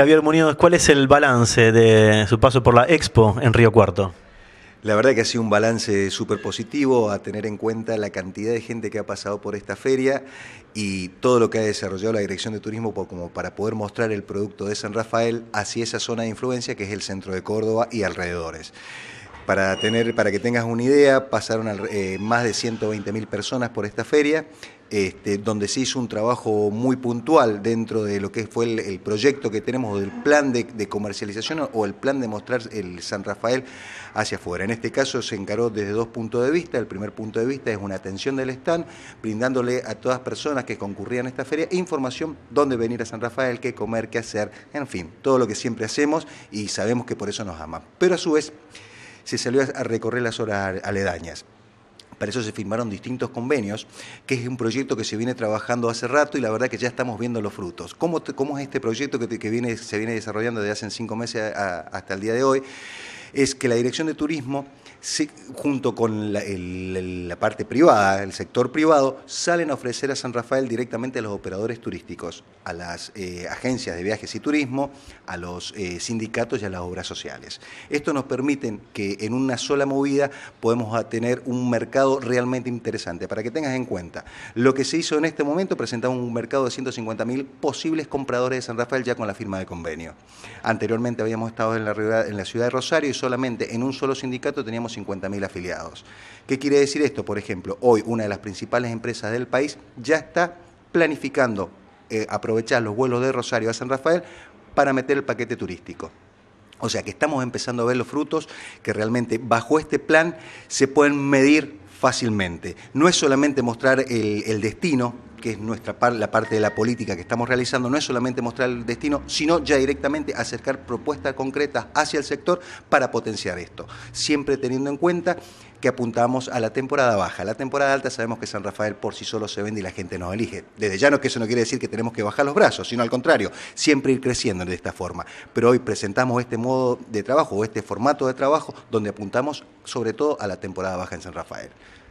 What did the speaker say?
Javier Muñoz, ¿cuál es el balance de su paso por la Expo en Río Cuarto? La verdad que ha sido un balance súper positivo a tener en cuenta la cantidad de gente que ha pasado por esta feria y todo lo que ha desarrollado la Dirección de Turismo como para poder mostrar el producto de San Rafael hacia esa zona de influencia que es el centro de Córdoba y alrededores. Para, tener, para que tengas una idea, pasaron eh, más de 120.000 personas por esta feria, este, donde se hizo un trabajo muy puntual dentro de lo que fue el, proyecto que tenemos del plan de, comercialización o el plan de mostrar el San Rafael hacia afuera. En este caso se encaró desde dos puntos de vista. El primer punto de vista es una atención del stand, brindándole a todas personas que concurrían a esta feria información dónde venir a San Rafael, qué comer, qué hacer, en fin, todo lo que siempre hacemos y sabemos que por eso nos ama Pero a su vez, se salió a recorrer las horas aledañas. Para eso se firmaron distintos convenios, que es un proyecto que se viene trabajando hace rato y la verdad que ya estamos viendo los frutos. ¿Cómo, es este proyecto que, viene, se viene desarrollando desde hace cinco meses hasta el día de hoy? Es que la Dirección de Turismo junto con la, parte privada, el sector privado, salen a ofrecer a San Rafael directamente a los operadores turísticos, a las eh, agencias de viajes y turismo, a los eh, sindicatos y a las obras sociales. Esto nos permite que en una sola movida podemos tener un mercado realmente interesante. Para que tengas en cuenta, lo que se hizo en este momento presentamos un mercado de 150.000 posibles compradores de San Rafael ya con la firma de convenio. Anteriormente habíamos estado en la ciudad de Rosario y solamente en un solo sindicato teníamos 50.000 afiliados. ¿Qué quiere decir esto? Por ejemplo, hoy una de las principales empresas del país ya está planificando eh, aprovechar los vuelos de Rosario a San Rafael para meter el paquete turístico. O sea que estamos empezando a ver los frutos que realmente bajo este plan se pueden medir fácilmente. No es solamente mostrar el destino que es nuestra la parte de la política que estamos realizando, no es solamente mostrar el destino, sino ya directamente acercar propuestas concretas hacia el sector para potenciar esto, siempre teniendo en cuenta que apuntamos a la temporada baja. La temporada alta sabemos que San Rafael por sí solo se vende y la gente nos elige. Desde ya no que eso no quiere decir que tenemos que bajar los brazos, sino al contrario, siempre ir creciendo de esta forma. Pero hoy presentamos este modo de trabajo o este formato de trabajo donde apuntamos sobre todo a la temporada baja en San Rafael.